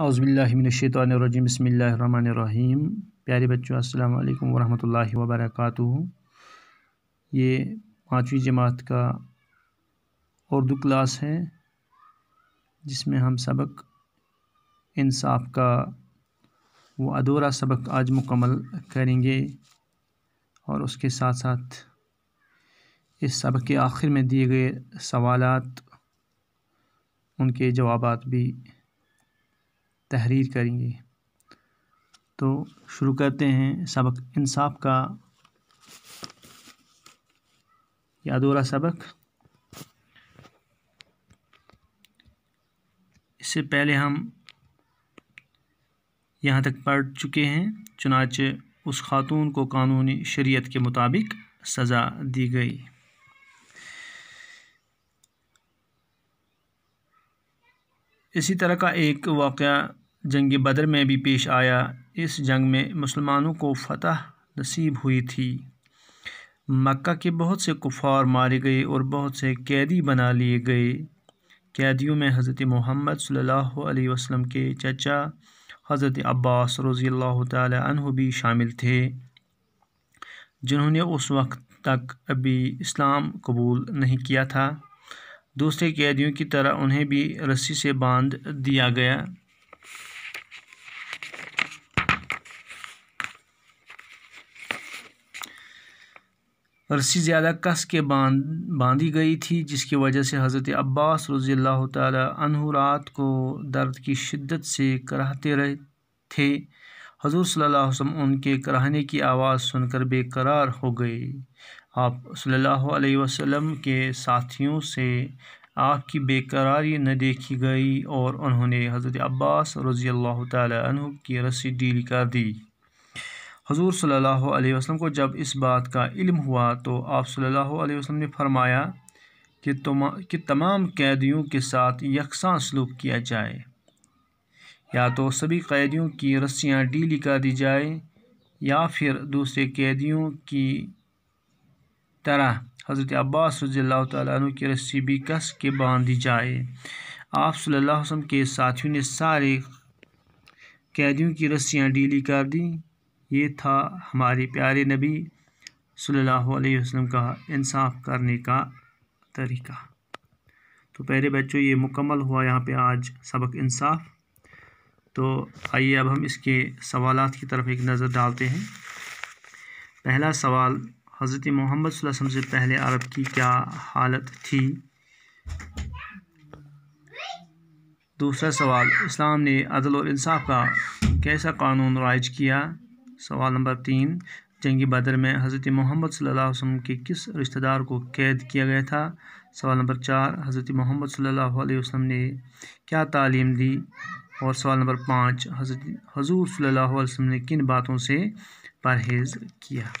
अज़बिल्लिमिनशैतरजीम बसमीम प्यारे बच्चों अस्सलाम वालेकुम वरहमतुल्लाहि वबरकatuh ये पाँचवीं जमात का उर्दू क्लास है जिसमें हम सबक इंसाफ का वो अधूरा सबक आज मुकम्मल करेंगे और उसके साथ साथ इस सबक के आखिर में दिए गए सवालात उनके जवाबात भी तहरीर करेंगे तो शुरू करते हैं सबक इंसाफ का यादोरा सबक इससे पहले हम यहाँ तक पढ़ चुके हैं चुनाच उस खातून को कानूनी शरीयत के मुताबिक सज़ा दी गई इसी तरह का एक वाक़ जंग बदर में भी पेश आया इस जंग में मुसलमानों को फतह नसीब हुई थी मक्का के बहुत से कुफार मारे गए और बहुत से कैदी बना लिए गए कैदियों में हज़रत मोहम्मद सल्ला वसलम के चचा हज़रत अब्बास रज़ी अल्लाह भी शामिल थे जिन्होंने उस वक्त तक अभी इस्लाम कबूल नहीं किया था दूसरे कैदियों की तरह उन्हें भी रस्सी से बांध दिया गया रस्सी ज़्यादा कस के बांध बांधी गई थी जिसकी वजह से हज़रत अब्बास रज़ी अल्लाह तु रात को दर्द की शिद्दत से कराहते रहे थे हजूर सल्लल्लाहु अलैहि वसल्लम उनके कराहने की आवाज़ सुनकर बेकरार हो गए आप सल्लल्लाहु अलैहि वसल्लम के साथियों से आपकी बेकरारी न देखी गई और उन्होंने हज़रत अब्बास रज़ी अल्लाह तह की रस्सी डील कर दी हजूर सल्लल्लाहु अलैहि वसल्लम को जब इस बात का इल्म हुआ तो आप सल्लल्लाहु अलैहि वसल्लम ने फरमाया कि तुम कि तमाम कैदियों के साथ यकसा सलूक किया जाए या तो सभी कैदियों की रस्सियाँ डीली कर दी जाए या फिर दूसरे कैदियों की तरह हज़रत अब्बास रज़ील्ला तु की रस्सी भी कस के बांधी जाए आप सल्लल्लाहु अलैहि वसल्लम के साथियों ने सारे कैदियों की रस्सियाँ डीली कर दी ये था हमारे प्यारे नबी सल्लल्लाहु अलैहि वसल्लम का इंसाफ करने का तरीका तो पहले बच्चों ये मुकम्मल हुआ यहाँ पे आज सबक इंसाफ तो आइए अब हम इसके सवालात की तरफ एक नज़र डालते हैं पहला सवाल हज़रत मोहम्मद से पहले अरब की क्या हालत थी दूसरा सवाल इस्लाम ने अदल और इंसाफ का कैसा कानून राइज किया सवाल नंबर तीन जंगी बदर में हज़रत मोहम्मद सल्लल्लाहु अलैहि वसल्लम के किस रिश्तेदार को कैद किया गया था सवाल नंबर चार हज़रत मोहम्मद सल्लल्लाहु अलैहि वसल्लम ने क्या तालीम दी और सवाल नंबर पाँच हज़रत हजूर सल्लल्लाहु अलैहि वसल्लम ने किन बातों से परहेज़ किया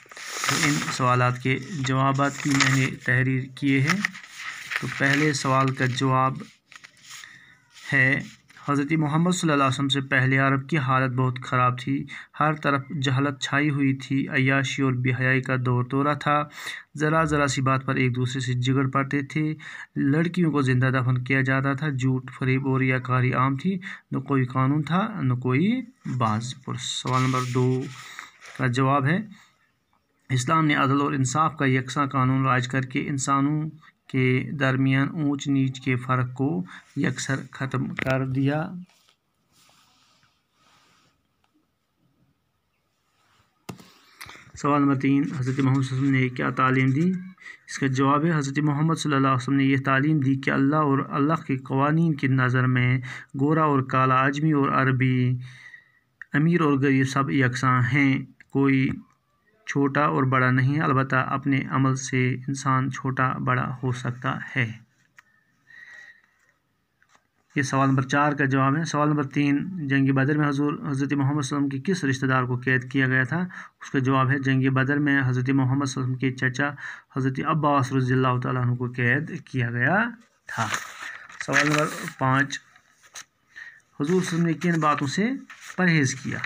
तो इन सवाल के जवाब की मैंने तहरीर किए हैं तो पहले सवाल का जवाब है हज़रत मोहम्मद वसम से पहले अरब की हालत बहुत ख़राब थी हर तरफ जहलत छाई हुई थी अयाशी और बेहयाई का दौर दौरा था ज़रा ज़रा सी बात पर एक दूसरे से जिगड़ पड़ते थे लड़कियों को ज़िंदा दफन किया जाता था झूठ फरीब और याकारी आम थी न कोई कानून था न कोई बाज पर सवाल नंबर दो का जवाब है इस्लाम ने अदल और इंसाफ का यकसा कानून राज करके इंसानों के दरमियान ऊंच नीच के फ़र्क को यकसर ख़त्म कर दिया सवाल नंबर तीन हज़रत मोहम्मद ने क्या तालीम दी इसका जवाब है हज़रत मोहम्मद सल्लल्लाहु अलैहि वसल्लम ने यह तालीम दी कि अल्लाह और अल्लाह के कवानीन की नज़र में गोरा और काला आजमी और अरबी अमीर और गरीब सब यकसा हैं कोई छोटा और बड़ा नहीं अलबत् अपने अमल से इंसान छोटा बड़ा हो सकता है ये सवाल नंबर चार का जवाब है सवाल नंबर तीन जंग बदर में हजूर हज़रत मोहम्मद वसलम के किस रिश्तेदार को कैद किया गया था उसका जवाब है जंग बदर में हज़रत मोहम्मद वसल्लम के चचा हज़रत अब्बास रजील्ला तु को कैद किया गया था सवाल नंबर पाँच हजूर ने किन बातों से परहेज़ किया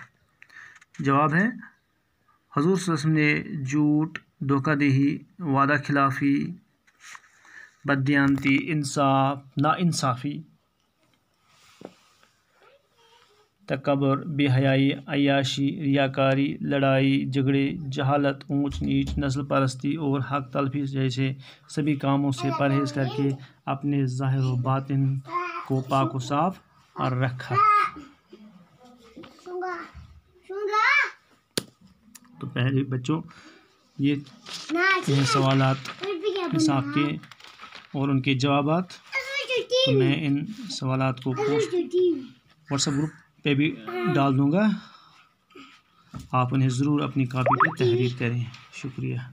जवाब है हजूर वसम ने झूठ धोखादही वादा खिलाफी बदयानती इंसाफ नाानसाफ़ी तकबर बेहयाई अयाशी रियाकारी लड़ाई झगड़े जहालत ऊंच नीच नस्ल परस्ती और हक तलफी जैसे सभी कामों से परहेज करके अपने ज़ाहिर बातिन को पाक साफ और रखा तो पहले बच्चों ये सवाल हिसाब के हाँ। और उनके जवाब तो मैं इन सवाल को पोस्ट व्हाट्सएप ग्रुप पे भी हाँ। डाल दूँगा आप उन्हें ज़रूर अपनी कापी पर हाँ, तहरीर करें शुक्रिया